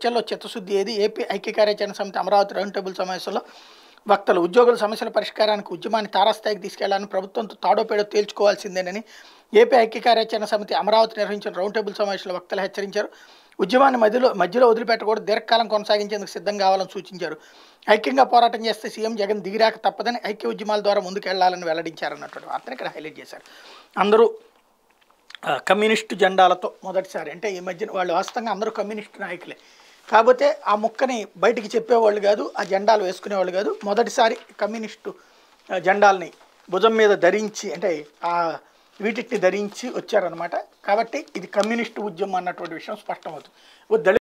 చర్చల్లో చిత్తశుద్ధి ఏది ఏపీ ఐక్య కార్యాచరణ సమితి అమరావతి రౌండ్ టేబుల్ సమావేశంలో వక్తలు ఉద్యోగుల సమస్యల పరిష్కారానికి ఉద్యమాన్ని తారాస్థాయికి తీసుకెళ్లాలని ప్రభుత్వంతో తాడోపేడో తేల్చుకోవాల్సిందేనని ఏపీ ఐక్య కార్యాచరణ సమితి అమరావతి నిర్వహించిన రౌండ్ టేబుల్ సమావేశంలో వక్తలు హెచ్చరించారు ఉద్యమాన్ని మధ్యలో మధ్యలో వదిలిపెట్టకూడదు దీర్ఘకాలం కొనసాగించేందుకు సిద్ధం కావాలని సూచించారు ఐక్యంగా పోరాటం చేస్తే సీఎం జగన్ దిగిరాక తప్పదని ఐక్య ఉద్యమాల ద్వారా ముందుకెళ్లాలని అన్నటువంటి వార్తను ఇక్కడ హైలైట్ చేశారు అందరూ కమ్యూనిస్టు జెండాలతో మొదటిసారి అంటే ఈ మధ్యన వాళ్ళు వాస్తవంగా అందరూ కమ్యూనిస్టు నాయకులే కాకపోతే ఆ ముక్కని బయటికి చెప్పేవాళ్ళు కాదు ఆ జెండాలు వేసుకునేవాళ్ళు కాదు మొదటిసారి కమ్యూనిస్టు జెండాలని భుజం మీద ధరించి అంటే ఆ వీటిని ధరించి వచ్చారనమాట కాబట్టి ఇది కమ్యూనిస్టు ఉద్యమం అన్నటువంటి విషయం స్పష్టమవుతుంది